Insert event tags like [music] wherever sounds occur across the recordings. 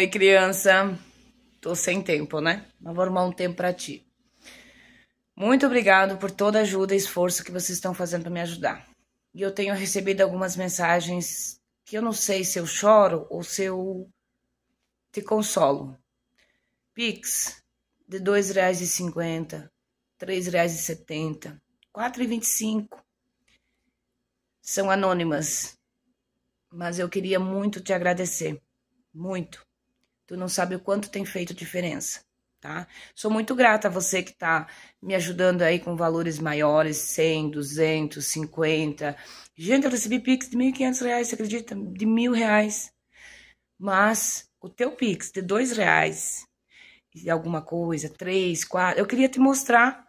Oi, criança. Tô sem tempo, né? Mas vou arrumar um tempo para ti. Muito obrigado por toda a ajuda e esforço que vocês estão fazendo para me ajudar. E eu tenho recebido algumas mensagens que eu não sei se eu choro ou se eu te consolo. Pix de R$ 2,50, R$ 3,70, R$ 4,25. São anônimas, mas eu queria muito te agradecer. Muito. Tu não sabe o quanto tem feito diferença, tá? Sou muito grata a você que tá me ajudando aí com valores maiores, 100, 200, 50. Gente, eu recebi Pix de 1.500 reais, você acredita? De mil reais. Mas o teu Pix de dois reais e alguma coisa, três, quatro... Eu queria te mostrar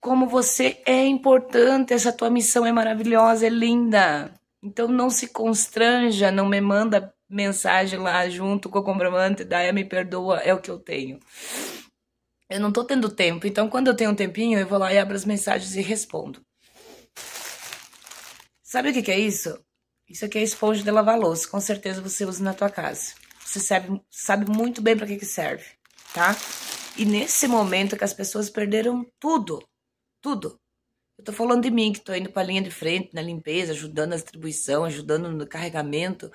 como você é importante, essa tua missão é maravilhosa, é linda. Então não se constranja, não me manda mensagem lá junto com o comprovante, daí me perdoa, é o que eu tenho. Eu não tô tendo tempo, então quando eu tenho um tempinho, eu vou lá e abro as mensagens e respondo. Sabe o que, que é isso? Isso aqui é esponja de lavar louça, com certeza você usa na tua casa. Você sabe, sabe muito bem para que que serve, tá? E nesse momento que as pessoas perderam tudo, tudo, eu tô falando de mim, que tô indo pra linha de frente, na limpeza, ajudando na distribuição, ajudando no carregamento.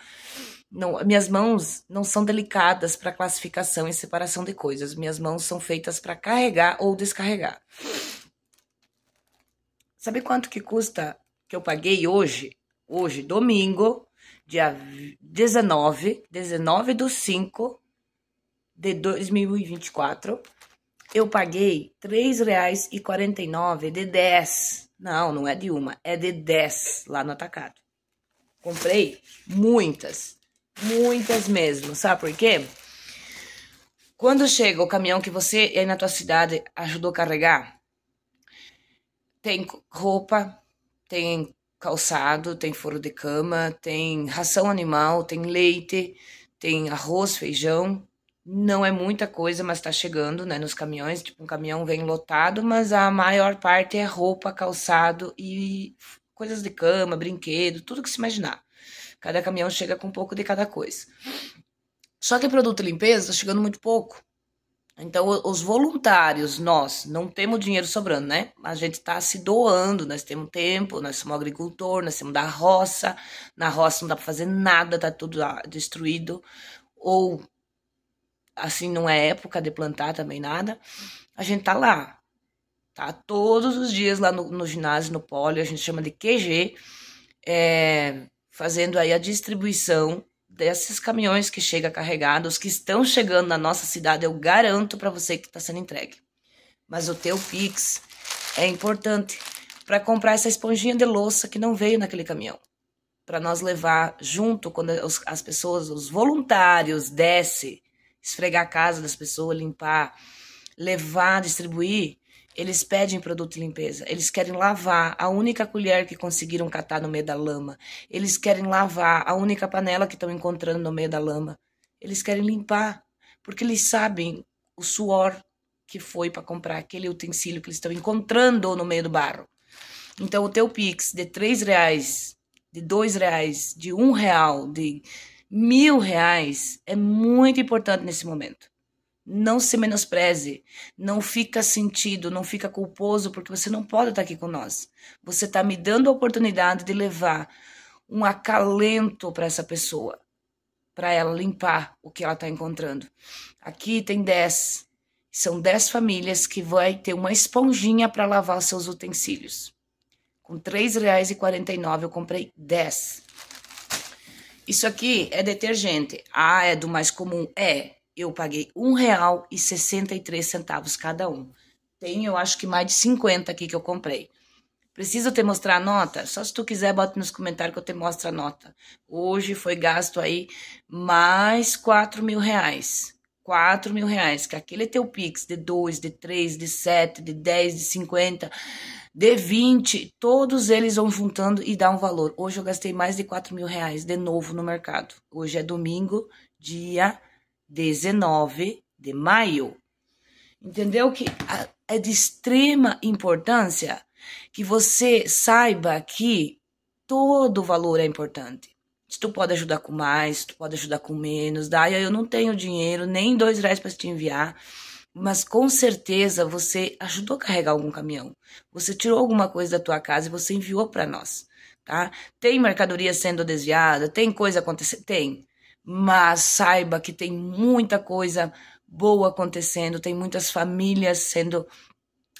Não, minhas mãos não são delicadas para classificação e separação de coisas. Minhas mãos são feitas para carregar ou descarregar. Sabe quanto que custa que eu paguei hoje? Hoje, domingo, dia 19, 19 do 5 de 2024 eu paguei R$ 3,49 de 10. Não, não é de uma, é de 10 lá no atacado. Comprei muitas, muitas mesmo. Sabe por quê? Quando chega o caminhão que você aí na tua cidade ajudou a carregar, tem roupa, tem calçado, tem furo de cama, tem ração animal, tem leite, tem arroz, feijão, não é muita coisa, mas está chegando, né? Nos caminhões, tipo, um caminhão vem lotado, mas a maior parte é roupa, calçado e coisas de cama, brinquedo, tudo que se imaginar. Cada caminhão chega com um pouco de cada coisa. Só que produto limpeza está chegando muito pouco. Então, os voluntários, nós não temos dinheiro sobrando, né? A gente está se doando, nós temos tempo, nós somos agricultor, nós somos da roça. Na roça não dá para fazer nada, tá tudo destruído. Ou assim, não é época de plantar também nada. A gente tá lá, tá? Todos os dias lá no, no ginásio, no poli, a gente chama de QG, é, fazendo aí a distribuição desses caminhões que chega carregados, que estão chegando na nossa cidade, eu garanto para você que está sendo entregue. Mas o teu Pix é importante para comprar essa esponjinha de louça que não veio naquele caminhão para nós levar junto quando as pessoas, os voluntários desce esfregar a casa das pessoas, limpar, levar, distribuir, eles pedem produto de limpeza. Eles querem lavar a única colher que conseguiram catar no meio da lama. Eles querem lavar a única panela que estão encontrando no meio da lama. Eles querem limpar, porque eles sabem o suor que foi para comprar aquele utensílio que eles estão encontrando no meio do barro. Então, o teu Pix de três reais, de dois reais, de um real, de Mil reais é muito importante nesse momento. Não se menospreze, não fica sentido, não fica culposo, porque você não pode estar aqui com nós. Você está me dando a oportunidade de levar um acalento para essa pessoa, para ela limpar o que ela está encontrando. Aqui tem 10, são 10 famílias que vai ter uma esponjinha para lavar seus utensílios. Com R$ 3,49 eu comprei 10. Isso aqui é detergente. Ah, é do mais comum? É. Eu paguei um real e sessenta e três centavos cada um. Tenho, eu acho que mais de 50 aqui que eu comprei. Preciso te mostrar a nota? Só se tu quiser, bota nos comentários que eu te mostro a nota. Hoje foi gasto aí mais quatro mil reais. 4 mil reais, que aquele é teu Pix de 2, de 3, de 7, de 10, de 50, de 20, todos eles vão juntando e dá um valor. Hoje eu gastei mais de 4 mil reais de novo no mercado. Hoje é domingo, dia 19 de maio. Entendeu que é de extrema importância que você saiba que todo valor é importante se tu pode ajudar com mais, se tu pode ajudar com menos. Daí eu não tenho dinheiro, nem dois reais para te enviar. Mas com certeza você ajudou a carregar algum caminhão. Você tirou alguma coisa da tua casa e você enviou para nós, tá? Tem mercadoria sendo desviada, tem coisa acontecendo, tem. Mas saiba que tem muita coisa boa acontecendo, tem muitas famílias sendo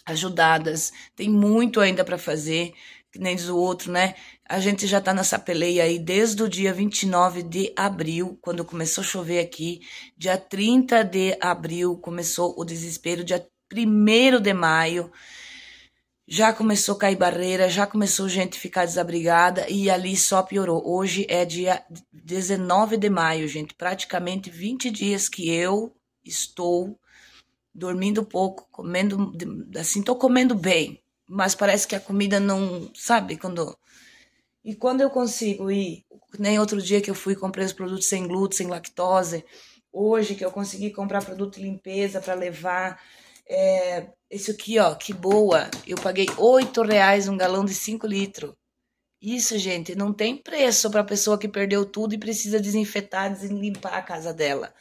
ajudadas, tem muito ainda para fazer, que nem diz o outro, né? A gente já está nessa peleia aí desde o dia 29 de abril, quando começou a chover aqui. Dia 30 de abril começou o desespero. Dia 1 de maio já começou a cair barreira, já começou gente ficar desabrigada e ali só piorou. Hoje é dia 19 de maio, gente. Praticamente 20 dias que eu estou dormindo pouco, comendo, assim, tô comendo bem, mas parece que a comida não, sabe, quando e quando eu consigo ir, nem outro dia que eu fui comprei os produtos sem glúten, sem lactose, hoje que eu consegui comprar produto de limpeza para levar, é, esse aqui, ó, que boa, eu paguei oito reais um galão de 5 litros. Isso, gente, não tem preço para pessoa que perdeu tudo e precisa desinfetar, limpar a casa dela.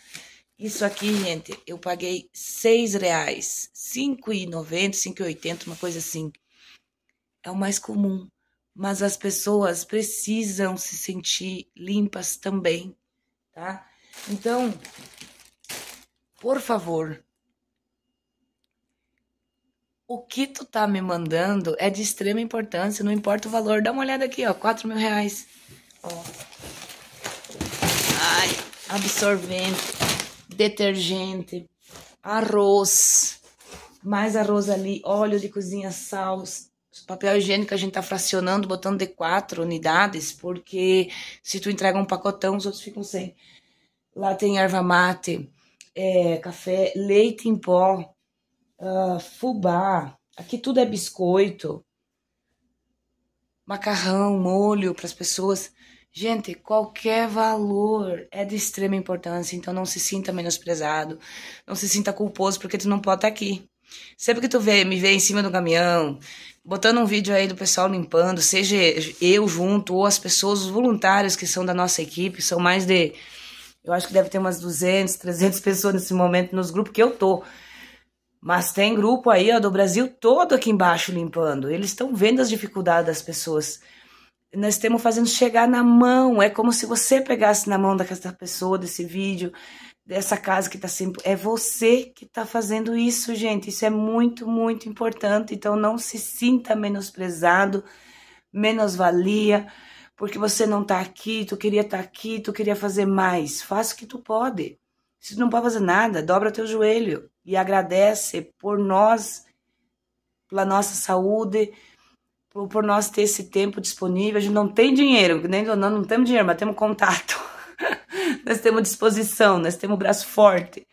Isso aqui, gente, eu paguei seis reais, cinco e noventa, cinco e oitenta, uma coisa assim. É o mais comum mas as pessoas precisam se sentir limpas também, tá? Então, por favor, o que tu tá me mandando é de extrema importância, não importa o valor. Dá uma olhada aqui, ó, 4 mil reais. Ó. Ai, absorvente, detergente, arroz, mais arroz ali, óleo de cozinha, sal, Papel higiênico a gente tá fracionando, botando de quatro unidades, porque se tu entrega um pacotão, os outros ficam sem. Lá tem erva mate, é, café, leite em pó, uh, fubá. Aqui tudo é biscoito, macarrão, molho para as pessoas. Gente, qualquer valor é de extrema importância, então não se sinta menosprezado, não se sinta culposo porque tu não pode estar tá aqui. Sempre que tu vê, me vê em cima do caminhão, botando um vídeo aí do pessoal limpando, seja eu junto ou as pessoas, os voluntários que são da nossa equipe, são mais de. Eu acho que deve ter umas 200, 300 pessoas nesse momento nos grupos que eu tô. Mas tem grupo aí, ó, do Brasil todo aqui embaixo limpando. Eles estão vendo as dificuldades das pessoas nós estamos fazendo chegar na mão. É como se você pegasse na mão dessa pessoa, desse vídeo, dessa casa que está sempre. É você que está fazendo isso, gente. Isso é muito, muito importante. Então não se sinta menosprezado, menosvalia, porque você não está aqui, tu queria estar tá aqui, tu queria fazer mais. Faça o que tu pode. Se tu não pode fazer nada, dobra teu joelho e agradece por nós, pela nossa saúde, por, por nós ter esse tempo disponível. A gente não tem dinheiro, nem não, não temos dinheiro, mas temos contato. [laughs] nós temos disposição, nós temos o braço forte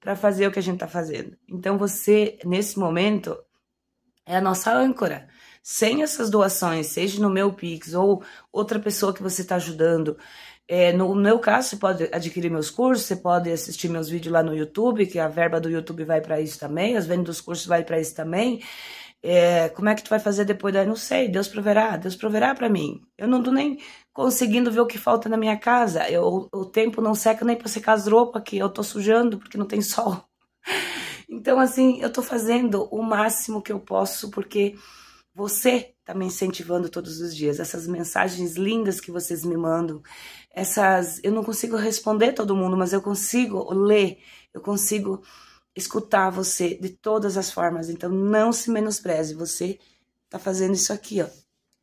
para fazer o que a gente está fazendo. Então você, nesse momento, é a nossa âncora. Sem essas doações, seja no meu Pix ou outra pessoa que você está ajudando, é, no meu caso, você pode adquirir meus cursos, você pode assistir meus vídeos lá no YouTube, que a verba do YouTube vai para isso também, as vendas dos cursos vai para isso também. É, como é que tu vai fazer depois daí Não sei, Deus proverá, Deus proverá para mim. Eu não tô nem conseguindo ver o que falta na minha casa. Eu, o tempo não seca nem pra secar as roupas que eu tô sujando porque não tem [laughs] sol. Então, assim, eu tô fazendo o máximo que eu posso porque você tá me incentivando todos os dias. Essas mensagens lindas que vocês me mandam, essas. Eu não consigo responder todo mundo, mas eu consigo ler, eu consigo escutar você de todas as formas. Então não se menospreze. Você tá fazendo isso aqui, ó.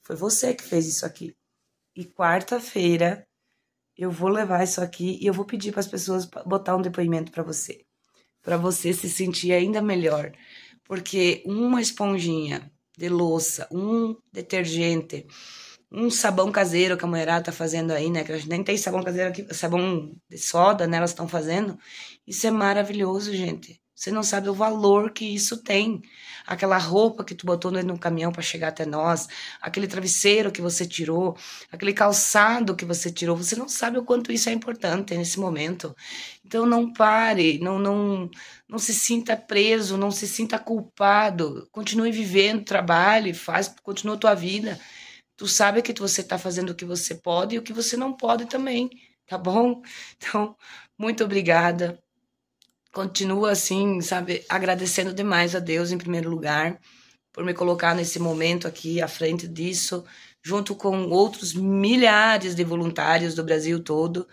Foi você que fez isso aqui. E quarta-feira eu vou levar isso aqui e eu vou pedir para as pessoas botar um depoimento para você, para você se sentir ainda melhor, porque uma esponjinha de louça, um detergente, um sabão caseiro que a mulherada tá fazendo aí, né? Que a gente nem tem sabão caseiro aqui, sabão de soda, né? Elas estão fazendo. Isso é maravilhoso, gente. Você não sabe o valor que isso tem. Aquela roupa que tu botou no caminhão para chegar até nós, aquele travesseiro que você tirou, aquele calçado que você tirou, você não sabe o quanto isso é importante nesse momento. Então não pare, não não não se sinta preso, não se sinta culpado. Continue vivendo, trabalhe, faz, continua a tua vida. Tu sabe que você está fazendo o que você pode e o que você não pode também, tá bom? [laughs] Então, muito obrigada. Continua assim, sabe, agradecendo demais a Deus em primeiro lugar por me colocar nesse momento aqui à frente disso, junto com outros milhares de voluntários do Brasil todo.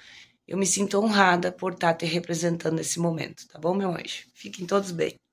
Eu me sinto honrada por estar tá te representando nesse momento, tá bom, meu anjo? Fiquem todos bem.